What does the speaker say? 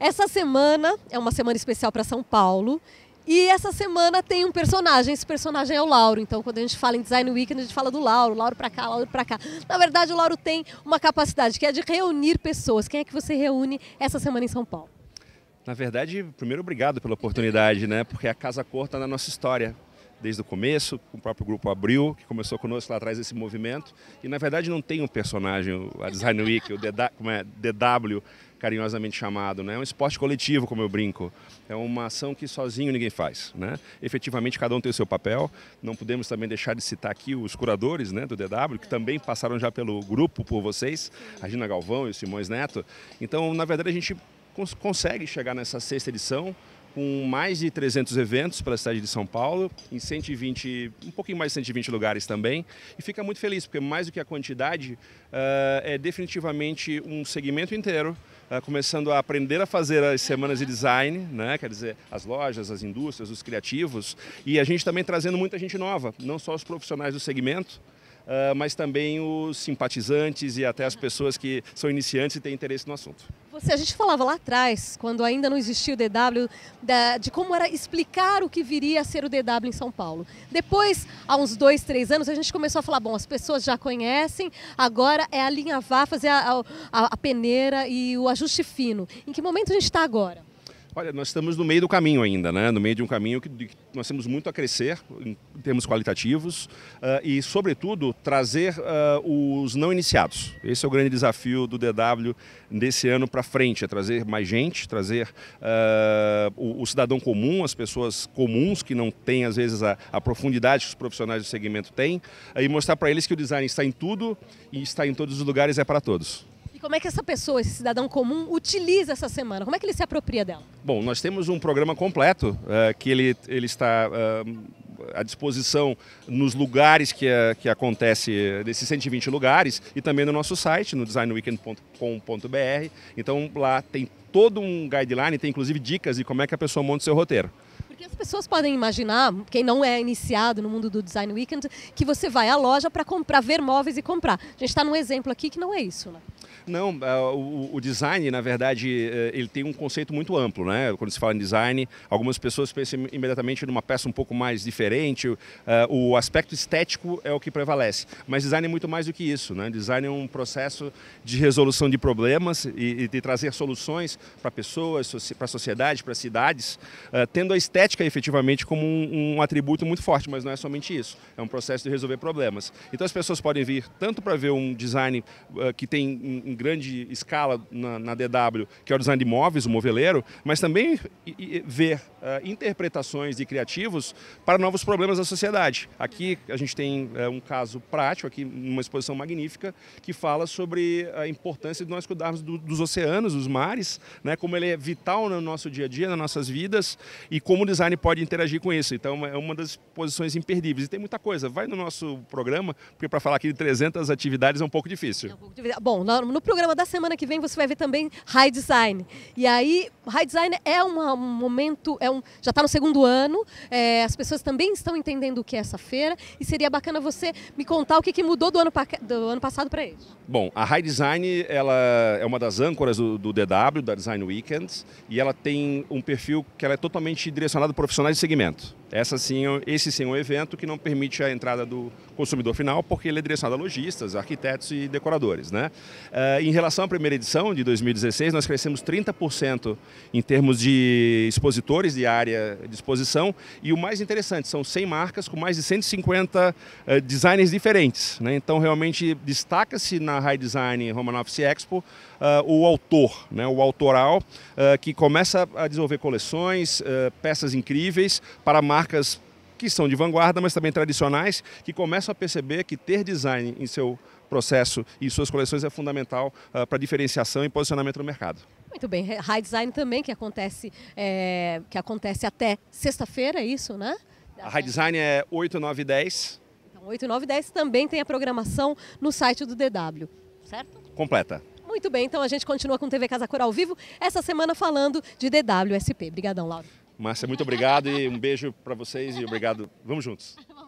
Essa semana é uma semana especial para São Paulo. E essa semana tem um personagem, esse personagem é o Lauro. Então, quando a gente fala em Design Week, a gente fala do Lauro, Lauro para cá, Lauro para cá. Na verdade, o Lauro tem uma capacidade que é de reunir pessoas. Quem é que você reúne essa semana em São Paulo? Na verdade, primeiro obrigado pela oportunidade, né? Porque a Casa Cor está na nossa história desde o começo, o próprio grupo Abril, que começou conosco lá atrás esse movimento. E na verdade não tem um personagem, a Design Week, o DW, como é, DW carinhosamente chamado, né? É um esporte coletivo, como eu brinco. É uma ação que sozinho ninguém faz, né? Efetivamente cada um tem o seu papel. Não podemos também deixar de citar aqui os curadores, né, do DW, que também passaram já pelo grupo por vocês, a Regina Galvão e o Simões Neto. Então, na verdade, a gente consegue chegar nessa sexta edição com mais de 300 eventos para a cidade de São Paulo, em 120, um pouquinho mais de 120 lugares também, e fica muito feliz, porque mais do que a quantidade, uh, é definitivamente um segmento inteiro, uh, começando a aprender a fazer as semanas de design, né? quer dizer, as lojas, as indústrias, os criativos, e a gente também trazendo muita gente nova, não só os profissionais do segmento, ah, mas também os simpatizantes e até as pessoas que são iniciantes e têm interesse no assunto. Você, a gente falava lá atrás, quando ainda não existia o DW, de como era explicar o que viria a ser o DW em São Paulo. Depois, há uns dois, três anos, a gente começou a falar, bom, as pessoas já conhecem, agora é alinhavar, fazer é a, a, a peneira e o ajuste fino. Em que momento a gente está agora? Olha, nós estamos no meio do caminho ainda, né? No meio de um caminho que, nós temos muito a crescer em termos qualitativos uh, e, sobretudo, trazer uh, os não iniciados. Esse é o grande desafio do DW desse ano para frente, é trazer mais gente, trazer uh, o, o, cidadão comum, as pessoas comuns que não têm, às vezes, a, a profundidade que os profissionais do segmento têm e mostrar para eles que o design está em tudo e está em todos os lugares, é para todos. E como é que essa pessoa, esse cidadão comum, utiliza essa semana? Como é que ele se apropria dela? Bom, nós temos um programa completo uh, que ele, ele está. Uh, à disposição nos lugares que, eh, que acontece, desses 120 lugares, e também no nosso site, no designweekend.com.br. Então lá tem todo um guideline, tem inclusive dicas de como é que a pessoa monta o seu roteiro. Porque as pessoas podem imaginar, quem não é iniciado no mundo do Design Weekend, que você vai à loja para comprar, ver móveis e comprar. A gente está num exemplo aqui que não é isso, né? Não, é, o, o, design, na verdade, é, ele tem um conceito muito amplo, né? Quando se fala em design, algumas pessoas pensam imediatamente numa peça um pouco mais diferente. É, o aspecto estético é o que prevalece. Mas design é muito mais do que isso, né? Design é um processo de resolução de problemas e, de trazer soluções para pessoas, para a sociedade, para cidades, tendo a estética efetivamente como um, um atributo muito forte, mas não é somente isso. É um processo de resolver problemas. Então as pessoas podem vir tanto para ver um design que tem em grande escala na, na, DW, que é o design de imóveis, o moveleiro, mas também ver uh, interpretações de criativos para novos problemas da sociedade. Aqui a gente tem uh, um caso prático, aqui uma exposição magnífica, que fala sobre a importância de nós cuidarmos do, dos oceanos, dos mares, né, como ele é vital no nosso dia a dia, nas nossas vidas, e como o design pode interagir com isso. Então é uma das exposições imperdíveis. E tem muita coisa. Vai no nosso programa, porque para falar aqui de 300 atividades é um pouco difícil. É um pouco difícil. Bom, no no programa da semana que vem você vai ver também High Design. E aí, High Design é um momento, é um, já está no segundo ano, é, as pessoas também estão entendendo o que é essa feira e seria bacana você me contar o que, que mudou do ano, do ano passado para eles. Bom, a High Design ela é uma das âncoras do, do DW, da Design Weekends, e ela tem um perfil que ela é totalmente direcionado a profissionais de segmento. Essa sim, é esse sim é um evento que não permite a entrada do consumidor final, porque ele é direcionado a lojistas, arquitetos e decoradores. Né? Uh, Uh, em relação à primeira edição de 2016, nós crescemos 30% em termos de expositores de área de exposição e o mais interessante, são 100 marcas com mais de 150 uh, eh, designers diferentes. Né? Então, realmente destaca-se na High Design Romanoff Expo uh, o autor, né? o autoral, que começa a desenvolver coleções, peças incríveis para marcas que são de vanguarda, mas também tradicionais, que começam a perceber que ter design em seu processo e suas coleções é fundamental uh, para diferenciação e posicionamento no mercado. Muito bem, High Design também, que acontece, é, que acontece até sexta-feira, é isso, né? A High Design é 8, 9 e 10. Então, 8, 9 e 10 também tem a programação no site do DW, certo? Completa. Muito bem, então a gente continua com TV Casa Cor ao vivo, essa semana falando de DWSP. Obrigadão, Laura. Márcia, muito obrigado e um beijo para vocês e obrigado. Vamos juntos.